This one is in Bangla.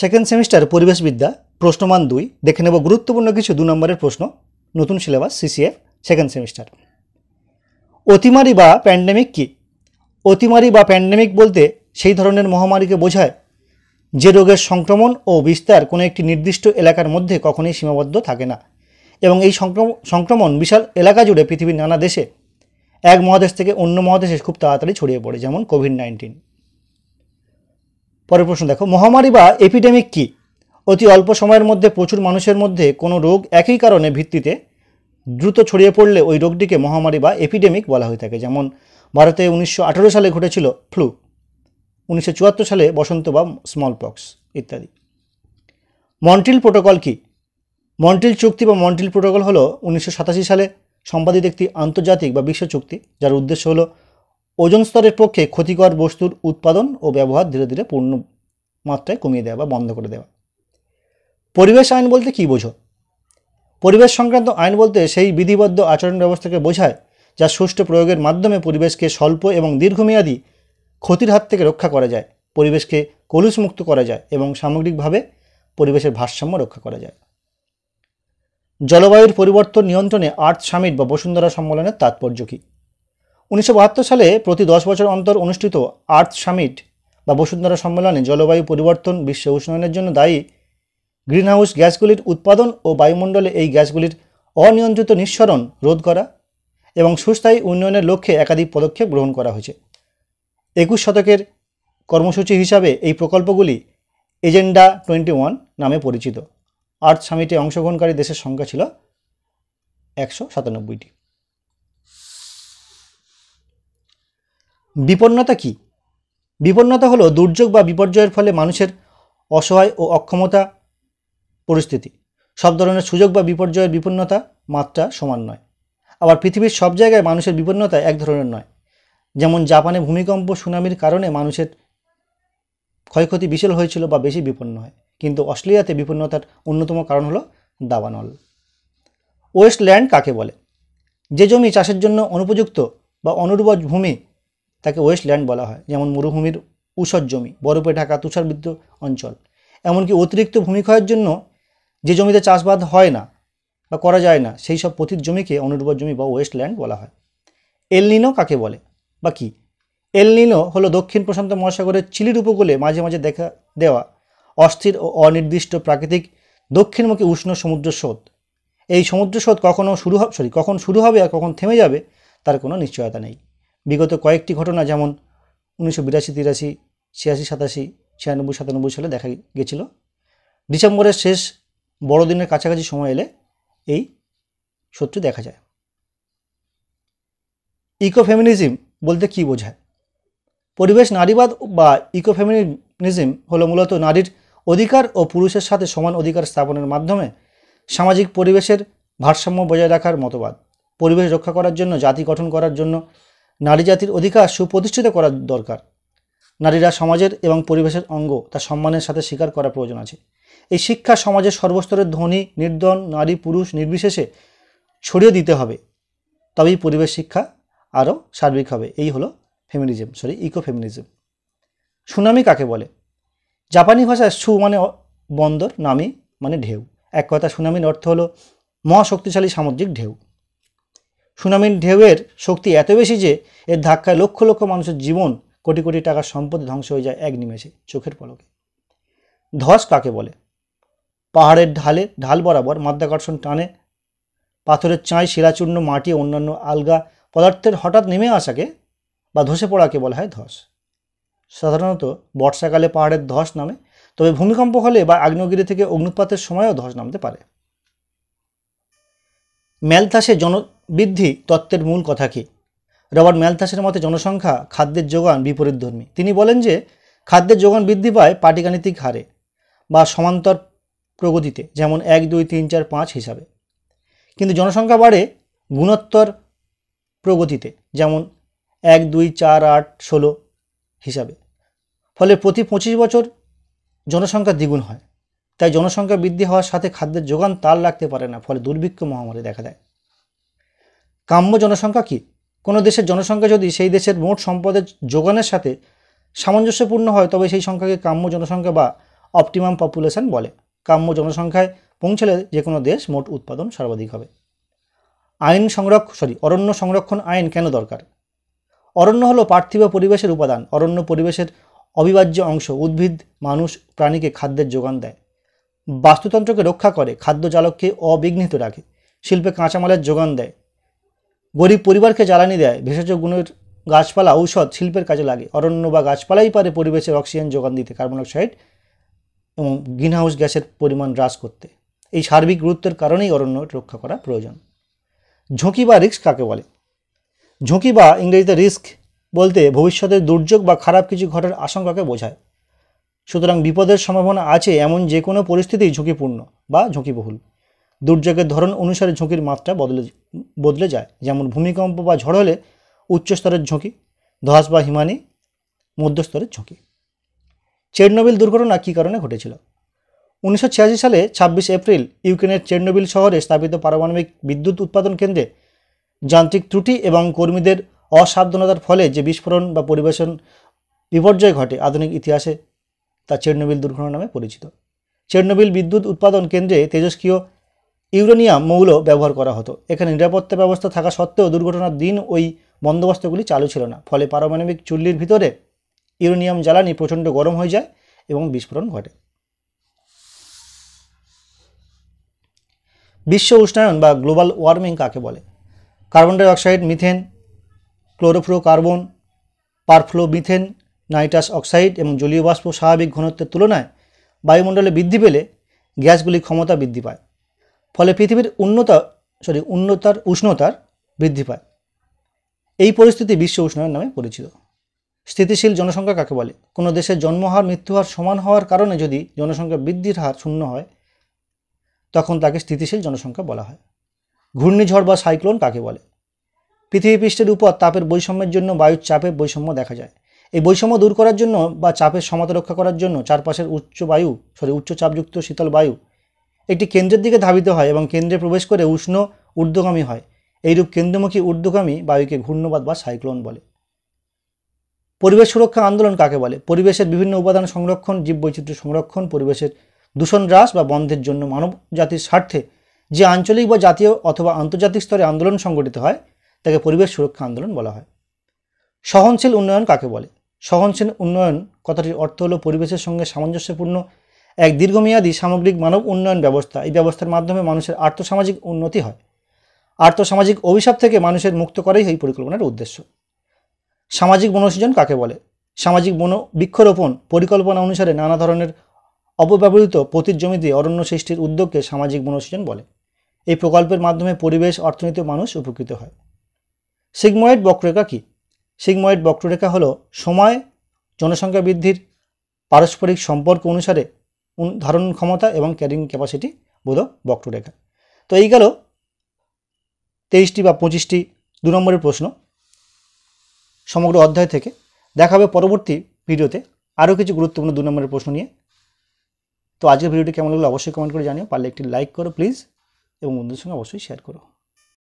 সেকেন্ড সেমিস্টার পরিবেশবিদ্যা প্রশ্নমান দুই দেখে নেব গুরুত্বপূর্ণ কিছু দু নম্বরের প্রশ্ন নতুন সিলেবাস সিসিএফ সেকেন্ড সেমিস্টার অতিমারি বা প্যান্ডেমিক কি অতিমারি বা প্যান্ডেমিক বলতে সেই ধরনের মহামারীকে বোঝায় যে রোগের সংক্রমণ ও বিস্তার কোনো একটি নির্দিষ্ট এলাকার মধ্যে কখনোই সীমাবদ্ধ থাকে না এবং এই সংক্রমণ বিশাল এলাকা জুড়ে পৃথিবীর নানা দেশে এক মহাদেশ থেকে অন্য মহাদেশে খুব তাড়াতাড়ি ছড়িয়ে পড়ে যেমন কোভিড নাইন্টিন পরের প্রশ্ন দেখো মহামারী বা এপিডেমিক কি অতি অল্প সময়ের মধ্যে প্রচুর মানুষের মধ্যে কোনো রোগ একই কারণে ভিত্তিতে দ্রুত ছড়িয়ে পড়লে ওই রোগটিকে মহামারী বা এপিডেমিক বলা হয়ে থাকে যেমন ভারতে উনিশশো সালে ঘটেছিল ফ্লু উনিশশো সালে বসন্ত বা স্মল পক্স ইত্যাদি মন্ট্রিল প্রোটোকল কি মন্ট্রিল চুক্তি বা মন্ট্রিল প্রোটোকল হলো উনিশশো সালে সম্পাদিত একটি আন্তর্জাতিক বা বিশ্ব চুক্তি যার উদ্দেশ্য হলো ওজন স্তরের পক্ষে ক্ষতিকর বস্তুর উৎপাদন ও ব্যবহার ধীরে ধীরে পূর্ণ মাত্রায় কমিয়ে দেওয়া বা বন্ধ করে দেওয়া পরিবেশ আইন বলতে কী বোঝো পরিবেশ সংক্রান্ত আইন বলতে সেই বিধিবদ্ধ আচরণ ব্যবস্থাকে বোঝায় যা সুষ্ঠু প্রয়োগের মাধ্যমে পরিবেশকে স্বল্প এবং দীর্ঘমেয়াদী ক্ষতির হাত থেকে রক্ষা করা যায় পরিবেশকে কলুষমুক্ত করা যায় এবং সামগ্রিকভাবে পরিবেশের ভারসাম্য রক্ষা করা যায় জলবায়ুর পরিবর্তন নিয়ন্ত্রণে আর্থ সামিট বা বসুন্ধরা সম্মেলনের তাৎপর্য কী উনিশশো সালে প্রতি দশ বছর অন্তর অনুষ্ঠিত আর্থ সামিট বা বসুন্ধরা সম্মেলনে জলবায়ু পরিবর্তন বিশ্ব উষ্ণায়নের জন্য দায়ী গ্রিনহাউস গ্যাসগুলির উৎপাদন ও বায়ুমণ্ডলে এই গ্যাসগুলির অনিয়ন্ত্রিত নিঃসরণ রোধ করা এবং সুস্থায়ী উন্নয়নের লক্ষ্যে একাধিক পদক্ষেপ গ্রহণ করা হয়েছে একুশ শতকের কর্মসূচি হিসাবে এই প্রকল্পগুলি এজেন্ডা টোয়েন্টি ওয়ান নামে পরিচিত আর্থ সামিটে অংশগ্রহণকারী দেশের সংখ্যা ছিল একশো সাতানব্বইটি বিপন্নতা কি বিপন্নতা হলো দুর্যোগ বা বিপর্যয়ের ফলে মানুষের অসহায় ও অক্ষমতা পরিস্থিতি সব ধরনের সুযোগ বা বিপর্যয়ের বিপন্নতা মাত্রা সমান নয় আবার পৃথিবীর সব জায়গায় মানুষের বিপন্নতা এক ধরনের নয় যেমন জাপানে ভূমিকম্প সুনামির কারণে মানুষের ক্ষয়ক্ষতি বিশাল হয়েছিল বা বেশি বিপন্ন হয় কিন্তু অস্ট্রেলিয়াতে বিপন্নতার অন্যতম কারণ হলো দাবানল ওয়েস্টল্যান্ড কাকে বলে যে জমি চাষের জন্য অনুপযুক্ত বা অনুর্বর ভূমি তাকে ওয়েস্টল্যান্ড বলা হয় যেমন মরুভূমির ঊষর জমি বরফে ঢাকা তুষারবিদ্ধ অঞ্চল এমনকি অতিরিক্ত ভূমিক্ষয়ের জন্য যে জমিতে চাষবাদ হয় না বা করা যায় না সেই সব পথিত জমিকে অনুর্বর জমি বা ওয়েস্টল্যান্ড বলা হয় এলনিনো কাকে বলে বা কী এলনিনো হলো দক্ষিণ প্রশান্ত মহাসাগরের চিলির উপকূলে মাঝে মাঝে দেখা দেওয়া অস্থির ও অনির্দিষ্ট প্রাকৃতিক দক্ষিণমুখী উষ্ণ সমুদ্র স্রোত এই সমুদ্র স্রোত কখনও শুরু হবে সরি কখন শুরু হবে আর কখন থেমে যাবে তার কোনো নিশ্চয়তা নেই বিগত কয়েকটি ঘটনা যেমন উনিশশো বিরাশি তিরাশি ছিয়াশি সাতাশি ছিয়ানব্বই সাতানব্বই সালে দেখা গেছিল ডিসেম্বরের শেষ বড়দিনের কাছাকাছি সময় এলে এই শত্রু দেখা যায় ইকোফেমিনিজম বলতে কি বোঝায় পরিবেশ নারীবাদ বা ইকোফেমিনিজম হল মূলত নারীর অধিকার ও পুরুষের সাথে সমান অধিকার স্থাপনের মাধ্যমে সামাজিক পরিবেশের ভারসাম্য বজায় রাখার মতবাদ পরিবেশ রক্ষা করার জন্য জাতি গঠন করার জন্য নারী জাতির অধিকার সুপ্রতিষ্ঠিত করা দরকার নারীরা সমাজের এবং পরিবেশের অঙ্গ তা সম্মানের সাথে স্বীকার করা প্রয়োজন আছে এই শিক্ষা সমাজের সর্বস্তরের ধনী নির্ধন নারী পুরুষ নির্বিশেষে ছড়িয়ে দিতে হবে তবেই পরিবেশ শিক্ষা আরও সার্বিক হবে এই হলো feminism sorry eco feminism tsunami কাকে বলে জাপানি ভাষায় সু মানে বন্দর নামি মানে ঢেউ এক কথা সুনামির অর্থ হলো মহাশক্তিশালী সামুদ্রিক ঢেউ সুনামির ঢেউয়ের শক্তি এত বেশি যে এর ধাক্কায় লক্ষ লক্ষ মানুষের জীবন কোটি কোটি টাকার সম্পদ ধ্বংস হয়ে যায় এক নিমেষে চোখের পলকে ধস কাকে বলে পাহাড়ের ঢালে ঢাল বরাবর মাধ্যাকর্ষণ টানে পাথরের চাঁই শিলাচূর্ণ মাটি অন্যান্য আলগা পদার্থের হঠাৎ নেমে আসাকে বা ধসে পড়াকে বলা হয় ধস সাধারণত বর্ষাকালে পাহাড়ের ধস নামে তবে ভূমিকম্প হলে বা আগ্নেয়গিরি থেকে অগ্নুৎপাতের সময়ও ধস নামতে পারে ম্যালথাসে জন বৃদ্ধি তত্ত্বের মূল কথা কী রবার্ট ম্যালথাসের মতে জনসংখ্যা খাদ্যের যোগান বিপরীত ধর্মী তিনি বলেন যে খাদ্যের যোগান বৃদ্ধি পায় পাটিগাণিতিক হারে বা সমান্তর প্রগতিতে যেমন এক দুই তিন চার পাঁচ হিসাবে কিন্তু জনসংখ্যা বাড়ে গুণোত্তর প্রগতিতে যেমন এক দুই চার আট ষোলো হিসাবে ফলে প্রতি পঁচিশ বছর জনসংখ্যা দ্বিগুণ হয় তাই জনসংখ্যা বৃদ্ধি হওয়ার সাথে খাদ্যের যোগান তাল রাখতে পারে না ফলে দুর্ভিক্ষ মহামারী দেখা দেয় কাম্য জনসংখ্যা কি কোনো দেশের জনসংখ্যা যদি সেই দেশের মোট সম্পদের যোগানের সাথে সামঞ্জস্যপূর্ণ হয় তবে সেই সংখ্যাকে কাম্য জনসংখ্যা বা অপটিমাম পপুলেশন বলে কাম্য জনসংখ্যায় পৌঁছলে যে কোনো দেশ মোট উৎপাদন সর্বাধিক হবে আইন সংরক্ষণ সরি অরণ্য সংরক্ষণ আইন কেন দরকার অরণ্য হলো পার্থিব পরিবেশের উপাদান অরণ্য পরিবেশের অবিভাজ্য অংশ উদ্ভিদ মানুষ প্রাণীকে খাদ্যের যোগান দেয় বাস্তুতন্ত্রকে রক্ষা করে খাদ্য চালককে অবিঘ্নিত রাখে শিল্পে কাঁচামালের যোগান দেয় গরিব পরিবারকে জ্বালানি দেয় ভেষজ গুণের গাছপালা ঔষধ শিল্পের কাজে লাগে অরণ্য বা গাছপালাই পারে পরিবেশের অক্সিজেন যোগান দিতে কার্বন অক্সাইড এবং গ্রিনহাউস গ্যাসের পরিমাণ হ্রাস করতে এই সার্বিক গুরুত্বের কারণেই অরণ্য রক্ষা করা প্রয়োজন ঝুঁকি বা রিস্ক কাকে বলে ঝুঁকি বা ইংরেজিতে রিস্ক বলতে ভবিষ্যতের দুর্যোগ বা খারাপ কিছু ঘটার আশঙ্কাকে বোঝায় সুতরাং বিপদের সম্ভাবনা আছে এমন যে কোনো পরিস্থিতি ঝুঁকিপূর্ণ বা ঝুঁকিবহুল দুর্যোগের ধরন অনুসারে ঝুঁকির মাত্রা বদলে বদলে যায় যেমন ভূমিকম্প বা ঝড় হলে উচ্চস্তরের ঝুঁকি ধস বা হিমানি মধ্যস্তরের ঝুঁকি চেরনবিল দুর্ঘটনা কী কারণে ঘটেছিল উনিশশো সালে ২৬ এপ্রিল ইউক্রেনের চেরনবিল শহরে স্থাপিত পারমাণবিক বিদ্যুৎ উৎপাদন কেন্দ্রে যান্ত্রিক ত্রুটি এবং কর্মীদের অসাবধানতার ফলে যে বিস্ফোরণ বা পরিবেশন বিপর্যয় ঘটে আধুনিক ইতিহাসে তা চেরনবিল দুর্ঘটনা নামে পরিচিত চেরনবিল বিদ্যুৎ উৎপাদন কেন্দ্রে তেজস্ক্রিয় ইউরেনিয়াম মৌল ব্যবহার করা হতো এখানে নিরাপত্তা ব্যবস্থা থাকা সত্ত্বেও দুর্ঘটনার দিন ওই বন্দোবস্তগুলি চালু ছিল না ফলে পারমাণবিক চুল্লির ভিতরে ইউরেনিয়াম জ্বালানি প্রচণ্ড গরম হয়ে যায় এবং বিস্ফোরণ ঘটে বিশ্ব উষ্ণায়ন বা গ্লোবাল ওয়ার্মিং কাকে বলে carbon dioxide methane chlorofluoro perfluoro perfluoromethane nitrous oxide এবং জলীয় বাষ্প স্বাভাবিক ঘনত্বের তুলনায় বায়ুমণ্ডলে বৃদ্ধি পেলে গ্যাসগুলি ক্ষমতা বৃদ্ধি পায় ফলে পৃথিবীর উন্নতা সরি উন্নতার উষ্ণতার বৃদ্ধি পায় এই পরিস্থিতি বিশ্ব উষ্ণায়ন নামে পরিচিত স্থিতিশীল জনসংখ্যা কাকে বলে কোনো দেশের জন্মহার মৃত্যুহার সমান হওয়ার কারণে যদি জনসংখ্যা বৃদ্ধির হার শূন্য হয় তখন তাকে স্থিতিশীল জনসংখ্যা বলা হয় ঘূর্ণিঝড় বা সাইক্লোন কাকে বলে পৃথিবী পৃষ্ঠের উপর তাপের বৈষম্যের জন্য বায়ুর চাপের বৈষম্য দেখা যায় এই বৈষম্য দূর করার জন্য বা চাপের সমতা রক্ষা করার জন্য চারপাশের উচ্চ বায়ু সরি উচ্চ চাপযুক্ত শীতল বায়ু একটি কেন্দ্রের দিকে ধাবিত হয় এবং কেন্দ্রে প্রবেশ করে উষ্ণ ঊর্ধ্বগামী হয় এইরূপ কেন্দ্রমুখী ঊর্ধ্বগামী বায়ুকে ঘূর্ণবাদ বা সাইক্লোন বলে পরিবেশ সুরক্ষা আন্দোলন কাকে বলে পরিবেশের বিভিন্ন উপাদান সংরক্ষণ জীববৈচিত্র্য সংরক্ষণ পরিবেশের দূষণ হ্রাস বা বন্ধের জন্য মানব জাতির স্বার্থে যে আঞ্চলিক বা জাতীয় অথবা আন্তর্জাতিক স্তরে আন্দোলন সংগঠিত হয় তাকে পরিবেশ সুরক্ষা আন্দোলন বলা হয় সহনশীল উন্নয়ন কাকে বলে সহনশীল উন্নয়ন কথাটির অর্থ হলো পরিবেশের সঙ্গে সামঞ্জস্যপূর্ণ এক দীর্ঘমেয়াদী সামগ্রিক মানব উন্নয়ন ব্যবস্থা এই ব্যবস্থার মাধ্যমে মানুষের আর্থসামাজিক উন্নতি হয় আর্থসামাজিক অভিশাপ থেকে মানুষের মুক্ত করাই এই পরিকল্পনার উদ্দেশ্য সামাজিক বনসৃজন কাকে বলে সামাজিক বন বৃক্ষরোপণ পরিকল্পনা অনুসারে নানা ধরনের অপব্যবহৃত পতির জমি দিয়ে অরণ্য সৃষ্টির উদ্যোগকে সামাজিক বনসৃজন বলে এই প্রকল্পের মাধ্যমে পরিবেশ অর্থনীতি মানুষ উপকৃত হয় সিগময়েড বক্ররেখা কী সিগময়েড বক্ররেখা হলো সময় জনসংখ্যা বৃদ্ধির পারস্পরিক সম্পর্ক অনুসারে ধারণ ক্ষমতা এবং ক্যারিং ক্যাপাসিটি বোধক বক্ররেখা তো এই গেল তেইশটি বা পঁচিশটি দু নম্বরের প্রশ্ন সমগ্র অধ্যায় থেকে দেখাবে পরবর্তী ভিডিওতে আরও কিছু গুরুত্বপূর্ণ দু নম্বরের প্রশ্ন নিয়ে তো আজকের ভিডিওটি কেমন লাগলো অবশ্যই কমেন্ট করে জানিও পারলে একটি লাইক করো প্লিজ এবং বন্ধুদের সঙ্গে অবশ্যই শেয়ার করো